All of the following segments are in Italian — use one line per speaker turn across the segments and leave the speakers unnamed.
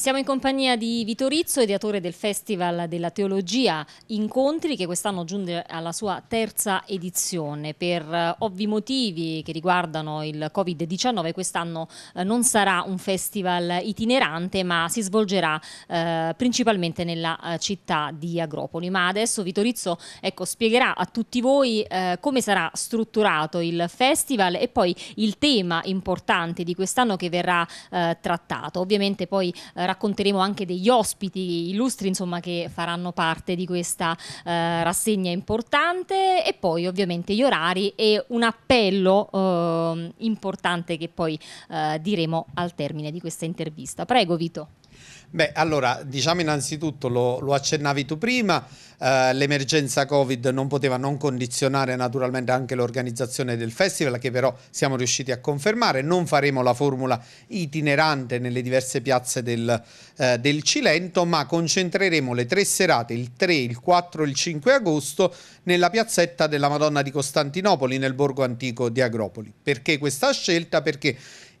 Siamo in compagnia di Vito Rizzo, ideatore del Festival della Teologia Incontri, che quest'anno giunge alla sua terza edizione. Per eh, ovvi motivi che riguardano il Covid-19, quest'anno eh, non sarà un festival itinerante, ma si svolgerà eh, principalmente nella eh, città di Agropoli. Ma adesso Vito Rizzo ecco, spiegherà a tutti voi eh, come sarà strutturato il festival e poi il tema importante di quest'anno che verrà eh, trattato. Ovviamente poi eh, racconteremo anche degli ospiti illustri insomma, che faranno parte di questa eh, rassegna importante e poi ovviamente gli orari e un appello eh, importante che poi eh, diremo al termine di questa intervista. Prego Vito.
Beh, allora, diciamo innanzitutto, lo, lo accennavi tu prima, eh, l'emergenza Covid non poteva non condizionare naturalmente anche l'organizzazione del festival, che però siamo riusciti a confermare. Non faremo la formula itinerante nelle diverse piazze del, eh, del Cilento, ma concentreremo le tre serate, il 3, il 4 e il 5 agosto, nella piazzetta della Madonna di Costantinopoli, nel borgo antico di Agropoli. Perché questa scelta? Perché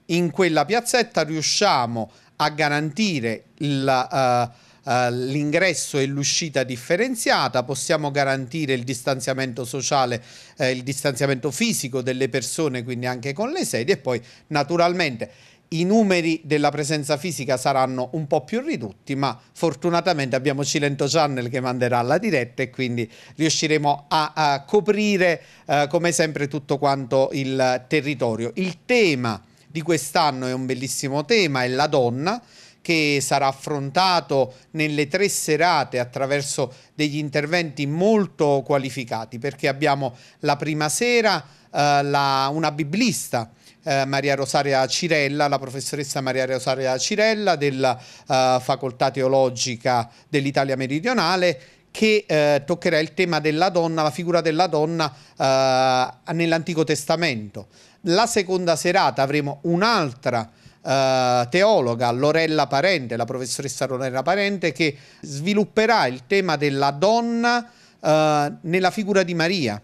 in quella piazzetta riusciamo a garantire il, uh, uh, l'ingresso e l'uscita differenziata, possiamo garantire il distanziamento sociale, eh, il distanziamento fisico delle persone, quindi anche con le sedie e poi naturalmente i numeri della presenza fisica saranno un po' più ridotti, ma fortunatamente abbiamo Cilento Channel che manderà la diretta e quindi riusciremo a, a coprire eh, come sempre tutto quanto il territorio. Il tema di quest'anno è un bellissimo tema, è la donna che sarà affrontato nelle tre serate attraverso degli interventi molto qualificati, perché abbiamo la prima sera eh, la, una biblista. Eh, Maria Rosaria Cirella, la professoressa Maria Rosaria Cirella della eh, Facoltà Teologica dell'Italia Meridionale, che eh, toccherà il tema della donna, la figura della donna eh, nell'Antico Testamento. La seconda serata avremo un'altra Uh, teologa Lorella Parente, la professoressa Lorella Parente, che svilupperà il tema della donna uh, nella figura di Maria.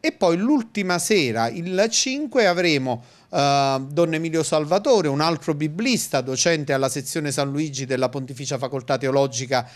E poi l'ultima sera, il 5, avremo uh, Don Emilio Salvatore, un altro biblista, docente alla sezione San Luigi della Pontificia Facoltà Teologica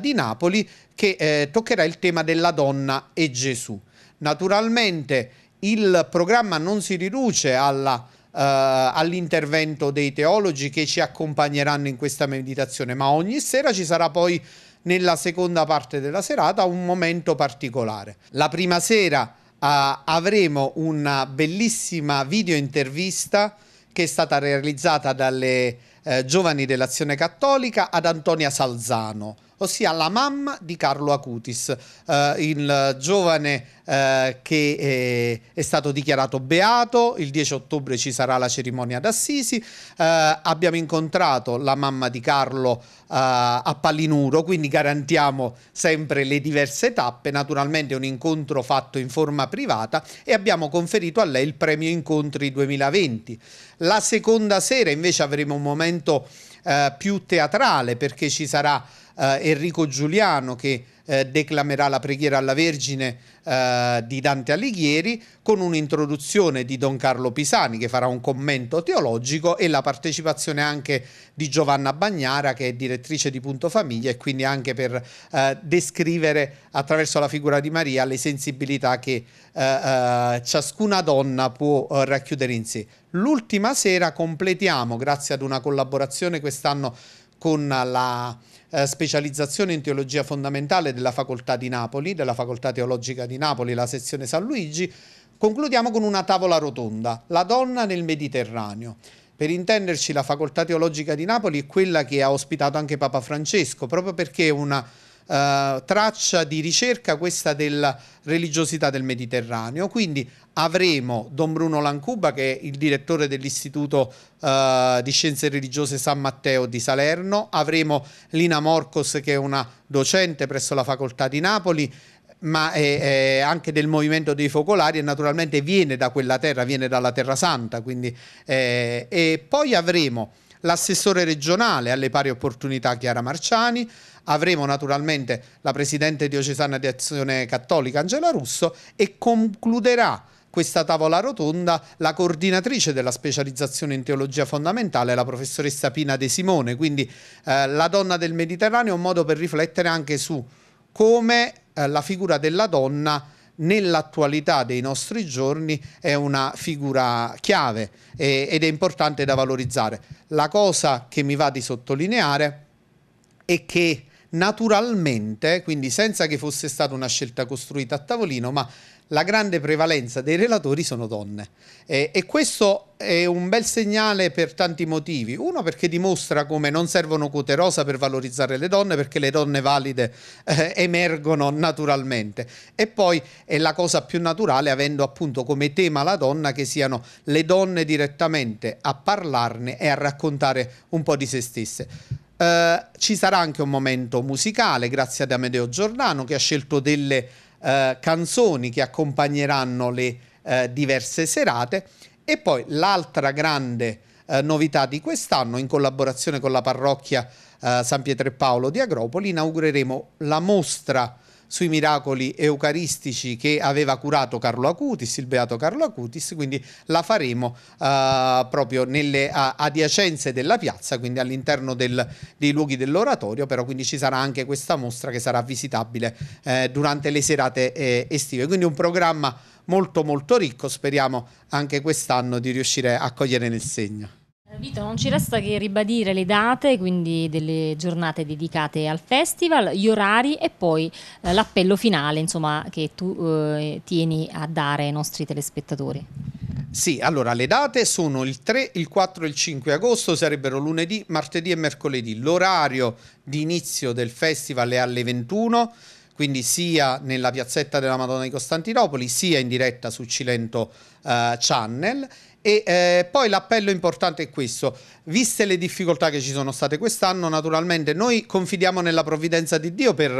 di Napoli, che toccherà il tema della donna e Gesù. Naturalmente il programma non si riduce alla Uh, all'intervento dei teologi che ci accompagneranno in questa meditazione, ma ogni sera ci sarà poi nella seconda parte della serata un momento particolare. La prima sera uh, avremo una bellissima video intervista che è stata realizzata dalle uh, giovani dell'Azione Cattolica ad Antonia Salzano ossia la mamma di Carlo Acutis, eh, il giovane eh, che è, eh, è, stato dichiarato beato, il 10 ottobre ci sarà la cerimonia d'Assisi, eh, abbiamo incontrato la mamma di Carlo eh, a Pallinuro, quindi garantiamo sempre le diverse tappe, naturalmente un incontro fatto in forma privata e abbiamo conferito a lei il premio Incontri 2020. La seconda sera invece avremo un momento eh, più teatrale perché ci sarà eh, Enrico Giuliano che eh, declamerà la preghiera alla Vergine eh, di Dante Alighieri con un'introduzione di Don Carlo Pisani che farà un commento teologico e la partecipazione anche di Giovanna Bagnara che è direttrice di Punto Famiglia e quindi anche per eh, descrivere attraverso la figura di Maria le sensibilità che eh, eh, ciascuna donna può racchiudere in sé. L'ultima sera completiamo, grazie ad una collaborazione quest'anno con la eh, specializzazione in teologia fondamentale della Facoltà di Napoli, della Facoltà Teologica di Napoli, la sezione San Luigi. Concludiamo con una tavola rotonda, la donna nel Mediterraneo. Per intenderci, la Facoltà Teologica di Napoli è quella che ha ospitato anche Papa Francesco, proprio perché è una eh, traccia di ricerca questa della religiosità del Mediterraneo, quindi avremo Don Bruno Lancuba che è il direttore dell'Istituto eh, di Scienze Religiose San Matteo di Salerno, avremo Lina Morcos che è una docente presso la Facoltà di Napoli ma è, è anche del movimento dei focolari e naturalmente viene da quella terra, viene dalla Terra Santa, quindi, eh, e poi avremo l'assessore regionale alle pari opportunità Chiara Marciani, avremo naturalmente la presidente diocesana di Azione Cattolica Angela Russo e concluderà questa tavola rotonda la coordinatrice della specializzazione in teologia fondamentale, la professoressa Pina De Simone, quindi eh, la donna del Mediterraneo, è un modo per riflettere anche su come eh, la figura della donna nell'attualità dei nostri giorni è una figura chiave eh, ed è importante da valorizzare. La cosa che mi va di sottolineare è che naturalmente, quindi senza che fosse stata una scelta costruita a tavolino, ma la grande prevalenza dei relatori sono donne. Eh, e questo è un bel segnale per tanti motivi. Uno perché dimostra come non servono quote rosa per valorizzare le donne, perché le donne valide eh, emergono naturalmente. E poi è la cosa più naturale, avendo appunto come tema la donna, che siano le donne direttamente a parlarne e a raccontare un po' di se stesse. Eh, ci sarà anche un momento musicale grazie ad Amedeo Giordano che ha scelto delle eh, canzoni che accompagneranno le eh, diverse serate e poi l'altra grande eh, novità di quest'anno in collaborazione con la parrocchia eh, San Pietro e Paolo di Agropoli inaugureremo la mostra sui miracoli eucaristici che aveva curato Carlo Acutis, il beato Carlo Acutis, quindi la faremo uh, proprio nelle uh, adiacenze della piazza, quindi all'interno del, dei luoghi dell'oratorio, però quindi ci sarà anche questa mostra che sarà visitabile eh, durante le serate eh, estive, quindi un programma molto molto ricco, speriamo anche quest'anno di riuscire a cogliere nel segno.
Vito, non ci resta che ribadire le date, quindi delle giornate dedicate al festival, gli orari e poi eh, l'appello finale insomma, che tu eh, tieni a dare ai nostri telespettatori.
Sì, allora le date sono il 3, il 4 e il 5 agosto, sarebbero lunedì, martedì e mercoledì. L'orario di inizio del festival è alle 21 quindi sia nella piazzetta della Madonna di Costantinopoli sia in diretta su Cilento uh, Channel e eh, poi l'appello importante è questo, viste le difficoltà che ci sono state quest'anno, naturalmente noi confidiamo nella provvidenza di Dio per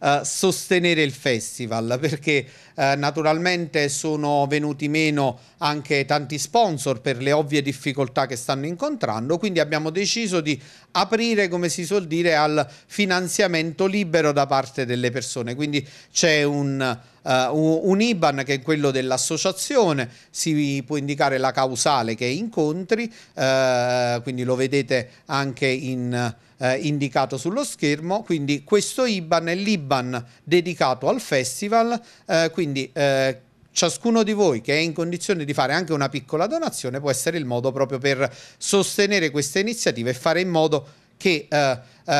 eh, sostenere il festival, perché eh, naturalmente sono venuti meno anche tanti sponsor per le ovvie difficoltà che stanno incontrando, quindi abbiamo deciso di aprire, come si suol dire, al finanziamento libero da parte delle persone, quindi c'è un Uh, un IBAN che è quello dell'associazione, si può indicare la causale che è incontri, uh, quindi lo vedete anche in, uh, indicato sullo schermo, quindi questo IBAN è l'IBAN dedicato al festival, quindi ciascuno di voi che è in condizione di fare anche una piccola donazione può essere il modo proprio per sostenere questa iniziativa e fare in modo che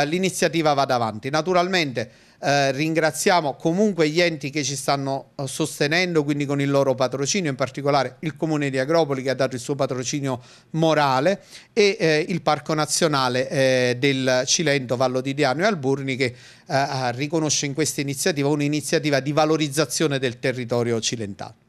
l'iniziativa vada avanti. Naturalmente eh, ringraziamo comunque gli enti che ci stanno eh, sostenendo, quindi con il loro patrocinio, in particolare il Comune di Agropoli che ha dato il suo patrocinio morale e eh, il Parco Nazionale eh, del Cilento, Vallo di Diano e Alburni che eh, riconosce in questa iniziativa un'iniziativa di valorizzazione del territorio cilentano.